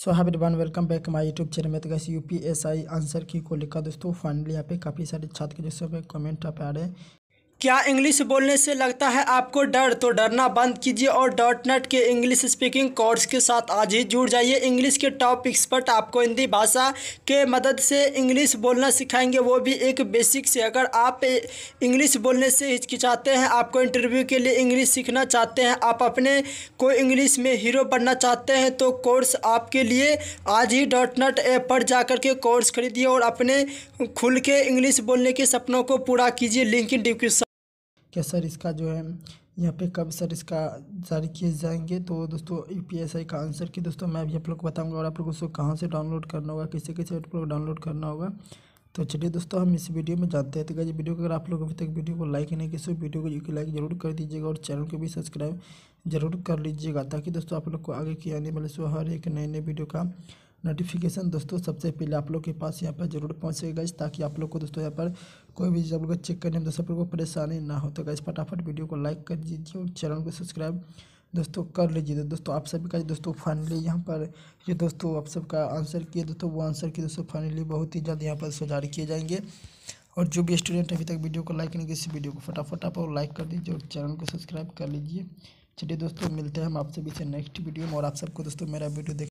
so hi one welcome back my YouTube channel में तो कैसे U P S I answer की को लिखा दोस्तों फाइनली यहाँ पे काफ़ी सारे छात्र के जो सब कमेंट आप आ रहे हैं क्या इंग्लिश बोलने से लगता है आपको डर तो डरना बंद कीजिए और डॉट नेट के इंग्लिश स्पीकिंग कोर्स के साथ आज ही जुड़ जाइए इंग्लिश के टॉप एक्सपर्ट आपको हिंदी भाषा के मदद से इंग्लिश बोलना सिखाएंगे वो भी एक बेसिक से अगर आप इंग्लिश बोलने से हिचकिचाते हैं आपको इंटरव्यू के लिए इंग्लिश सीखना चाहते हैं आप अपने को इंग्लिश में हीरो बनना चाहते हैं तो कोर्स आपके लिए आज ही डॉट नेट ऐप पर कर के कोर्स खरीदिए और अपने खुल के इंग्लिश बोलने के सपनों को पूरा कीजिए लिंक इन डिस्क्रिप्शन क्या सर इसका जो है यहाँ पे कब सर इसका जारी किए जाएंगे तो दोस्तों यू e का आंसर की दोस्तों मैं भी आप लोग को बताऊँगा और आप लोग उसको कहाँ से डाउनलोड करना होगा किसे कैसे आप लोग डाउनलोड करना होगा तो चलिए दोस्तों हम इस वीडियो में जानते हैं तो क्या वीडियो को अगर आप लोग अभी तक वीडियो को लाइक नहीं किसी वीडियो तो को एक लाइक जरूर कर दीजिएगा और चैनल को भी सब्सक्राइब जरूर कर लीजिएगा ताकि दोस्तों आप लोग को आगे की आने वाले सो हर एक नए नए वीडियो का नोटिफिकेशन दोस्तों सबसे पहले आप लोग के पास यहाँ पर जरूर पहुँचेगा ताकि आप लोग को दोस्तों यहाँ पर कोई भी जब लोग चेक करने में दोस्तों को परेशानी ना हो तो गाइज फटाफट वीडियो को लाइक कर दीजिए और चैनल को सब्सक्राइब दोस्तों कर लीजिए तो दोस्तों आप सभी का दोस्तों फाइनली यहाँ पर ये दोस्तों आप सबका आंसर किए दोस्तों वो आंसर किए दोस्तों फाइनली बहुत ही जल्द यहाँ पर सुधार किए जाएंगे और जो भी स्टूडेंट अभी तक वीडियो को लाइक नहीं किया इस वीडियो को फटाफट आप और लाइक कर दीजिए और चैनल को सब्सक्राइब कर लीजिए चलिए दोस्तों मिलते हैं हम आप सभी से नेक्स्ट वीडियो में और आप सबको दोस्तों मेरा वीडियो देख